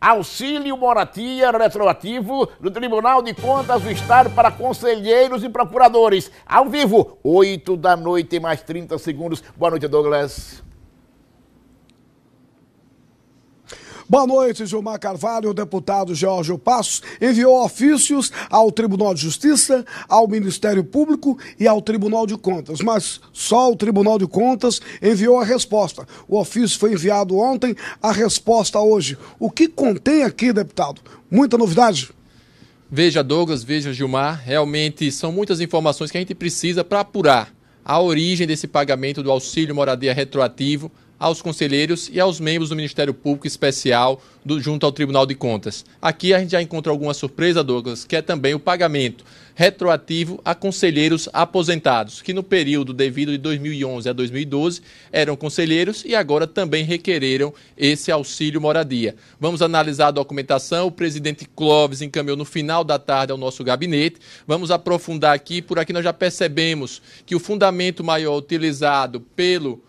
auxílio moratia retroativo do Tribunal de Contas do Estado para conselheiros e procuradores. Ao vivo, 8 da noite, mais 30 segundos. Boa noite, Douglas. Boa noite, Gilmar Carvalho. O deputado Jorge Passos enviou ofícios ao Tribunal de Justiça, ao Ministério Público e ao Tribunal de Contas, mas só o Tribunal de Contas enviou a resposta. O ofício foi enviado ontem, a resposta hoje. O que contém aqui, deputado? Muita novidade? Veja, Douglas, veja, Gilmar. Realmente são muitas informações que a gente precisa para apurar a origem desse pagamento do auxílio moradia retroativo aos conselheiros e aos membros do Ministério Público Especial do, junto ao Tribunal de Contas. Aqui a gente já encontra alguma surpresa, Douglas, que é também o pagamento retroativo a conselheiros aposentados, que no período devido de 2011 a 2012 eram conselheiros e agora também requereram esse auxílio moradia. Vamos analisar a documentação, o presidente Clóvis encaminhou no final da tarde ao nosso gabinete. Vamos aprofundar aqui, por aqui nós já percebemos que o fundamento maior utilizado pelo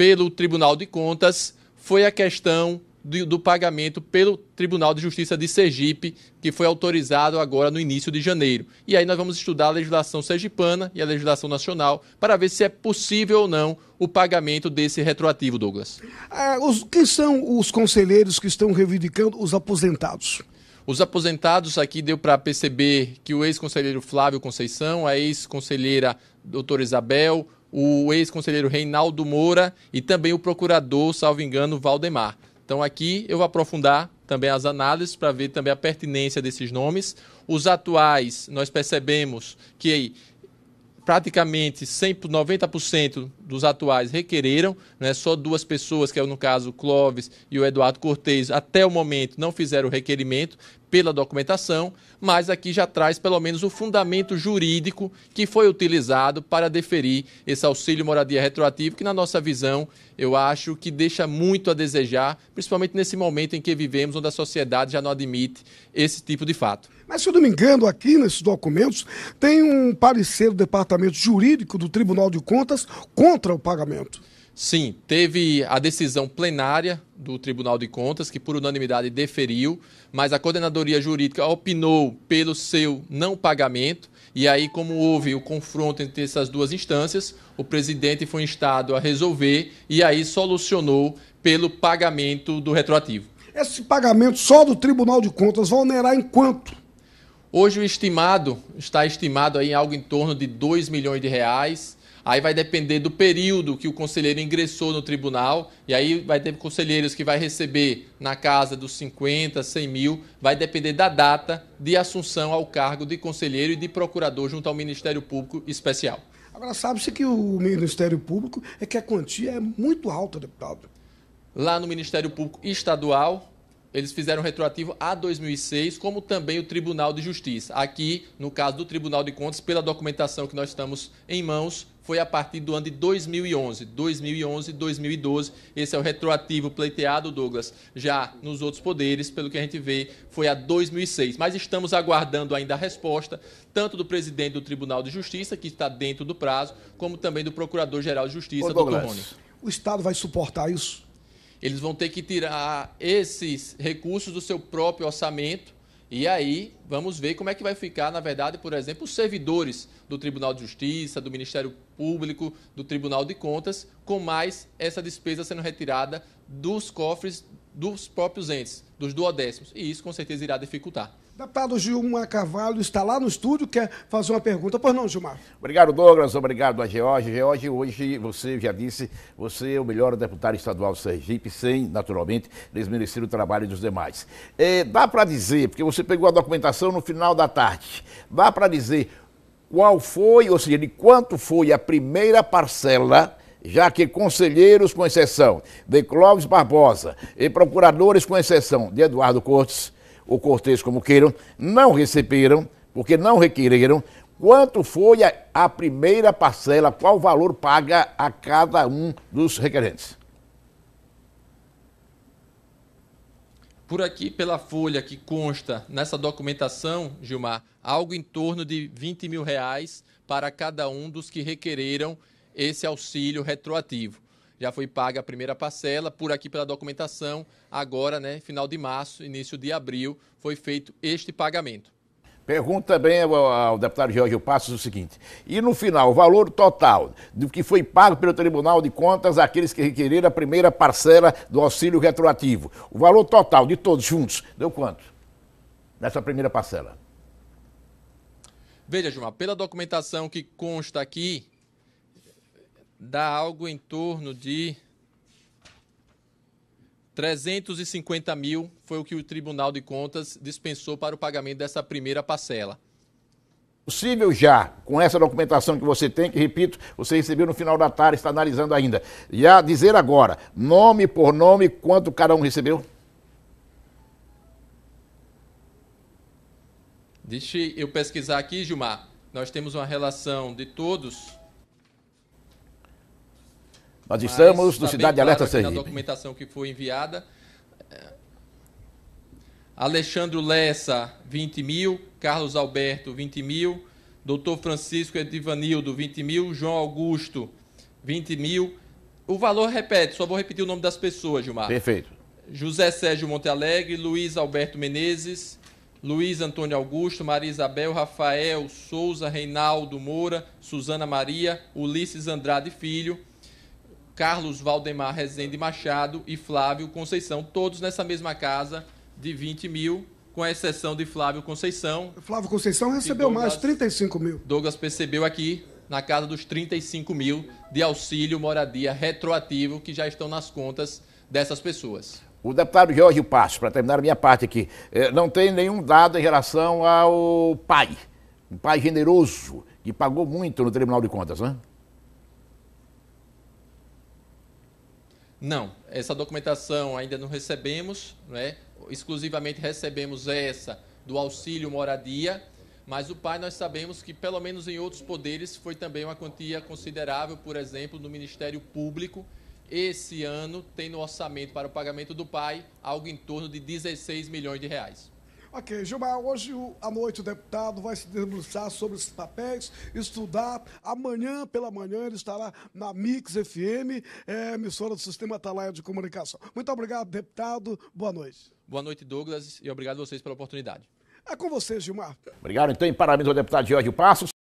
pelo Tribunal de Contas foi a questão do, do, pagamento pelo Tribunal de Justiça de Sergipe, que foi autorizado agora no início de janeiro. E aí nós vamos estudar a legislação sergipana e a legislação nacional para ver se é possível ou não o pagamento desse retroativo, Douglas. Ah, os, quem são os conselheiros que estão reivindicando os aposentados? Os aposentados aqui deu para perceber que o ex-conselheiro Flávio Conceição, a ex-conselheira doutora Isabel, o ex-conselheiro Reinaldo Moura e também o procurador, salvo engano, Valdemar. Então aqui eu vou aprofundar também as análises para ver também a pertinência desses nomes. Os atuais, nós percebemos que praticamente 100, 90% dos atuais requereram, né? só duas pessoas, que é no caso Clóvis e o Eduardo Cortes, até o momento não fizeram o requerimento pela documentação, mas aqui já traz pelo menos o fundamento jurídico que foi utilizado para deferir esse auxílio moradia retroativo, que na nossa visão, eu acho que deixa muito a desejar, principalmente nesse momento em que vivemos, onde a sociedade já não admite esse tipo de fato. Mas se eu não me engano, aqui nesses documentos tem um parecer do Departamento Jurídico do Tribunal de Contas contra o pagamento. Sim, teve a decisão plenária do Tribunal de Contas, que por unanimidade deferiu, mas a coordenadoria jurídica opinou pelo seu não pagamento. E aí, como houve o confronto entre essas duas instâncias, o presidente foi instado a resolver e aí solucionou pelo pagamento do retroativo. Esse pagamento só do Tribunal de Contas onerar em quanto? Hoje o estimado está estimado aí em algo em torno de 2 milhões de reais Aí vai depender do período que o conselheiro ingressou no tribunal, e aí vai ter conselheiros que vai receber na casa dos 50, 100 mil, vai depender da data de assunção ao cargo de conselheiro e de procurador junto ao Ministério Público Especial. Agora, sabe-se que o Ministério Público é que a quantia é muito alta, deputado. Lá no Ministério Público Estadual, eles fizeram retroativo a 2006, como também o Tribunal de Justiça. Aqui, no caso do Tribunal de Contas, pela documentação que nós estamos em mãos, foi a partir do ano de 2011. 2011, 2012, esse é o retroativo pleiteado, Douglas. Já nos outros poderes, pelo que a gente vê, foi a 2006. Mas estamos aguardando ainda a resposta, tanto do presidente do Tribunal de Justiça, que está dentro do prazo, como também do Procurador-Geral de Justiça, Ô, doutor Rony. O Estado vai suportar isso? eles vão ter que tirar esses recursos do seu próprio orçamento. E aí, vamos ver como é que vai ficar, na verdade, por exemplo, os servidores do Tribunal de Justiça, do Ministério Público, do Tribunal de Contas, com mais essa despesa sendo retirada dos cofres dos próprios entes dos duodécimos. E isso com certeza irá dificultar. Deputado Gilmar Carvalho está lá no estúdio, quer fazer uma pergunta. Pois não, Gilmar. Obrigado, Douglas. Obrigado a George. George, hoje você já disse, você é o melhor deputado estadual do Sergipe, sem, naturalmente, desmerecer o trabalho dos demais. É, dá para dizer, porque você pegou a documentação no final da tarde, dá para dizer qual foi, ou seja, de quanto foi a primeira parcela já que conselheiros, com exceção de Clóvis Barbosa, e procuradores, com exceção de Eduardo Cortes, ou Cortes como queiram, não receberam, porque não requereram, quanto foi a, primeira parcela, qual valor paga a cada um dos requerentes. Por aqui, pela folha que consta nessa documentação, Gilmar, algo em torno de 20 mil reais para cada um dos que requereram esse auxílio retroativo. Já foi paga a primeira parcela, por aqui pela documentação, agora, né, final de março, início de abril, foi feito este pagamento. Pergunta também ao, deputado Jorge Passos o seguinte: e no final, o valor total do que foi pago pelo Tribunal de Contas àqueles que requeriram a primeira parcela do auxílio retroativo? O valor total de todos juntos deu quanto? Nessa primeira parcela? Veja, Gilmar, pela documentação que consta aqui, dá algo em torno de 350 mil, foi o que o Tribunal de Contas dispensou para o pagamento dessa primeira parcela. Possível já, com essa documentação que você tem, que repito, você recebeu no final da tarde, está analisando ainda. Já dizer agora, nome por nome, quanto cada um recebeu? Deixa eu pesquisar aqui, Gilmar. Nós temos uma relação de todos nós Mas estamos do tá Cidade claro Alerta Sergipe. A documentação que foi enviada, é, Alexandre Lessa, 20 mil, Carlos Alberto, 20 mil, Doutor Francisco Edivanildo, 20 mil, João Augusto, 20 mil. O valor repete, só vou repetir o nome das pessoas, Gilmar. Perfeito. José Sérgio Montealegre, Luiz Alberto Menezes, Luiz Antônio Augusto, Maria Isabel, Rafael Souza, Reinaldo Moura, Suzana Maria, Ulisses Andrade Filho, Carlos Valdemar Rezende Machado e Flávio Conceição, todos nessa mesma casa de 20 mil, com exceção de Flávio Conceição. Flávio Conceição recebeu Douglas, mais, 35 mil. Douglas percebeu aqui, na casa dos 35 mil de auxílio moradia retroativo que já estão nas contas dessas pessoas. O deputado Jorge Passos, para terminar a minha parte aqui, eh, não tem nenhum dado em relação ao pai, um pai generoso, que pagou muito no Tribunal de Contas, né? Não, essa documentação ainda não recebemos, né? exclusivamente recebemos essa do auxílio moradia, mas o PAI nós sabemos que, pelo menos em outros poderes, foi também uma quantia considerável, por exemplo, no Ministério Público. Esse ano tem no orçamento para o pagamento do PAI algo em torno de 16 milhões de reais. Ok, Gilmar, hoje à noite o deputado vai se debruçar sobre esses papéis, estudar. Amanhã pela manhã ele estará na Mix FM, é, emissora do Sistema Atalaia de Comunicação. Muito obrigado, deputado. Boa noite. Boa noite, Douglas, e obrigado a vocês pela oportunidade. É com você, Gilmar. Obrigado, então, e parabéns ao deputado Jorge Passos.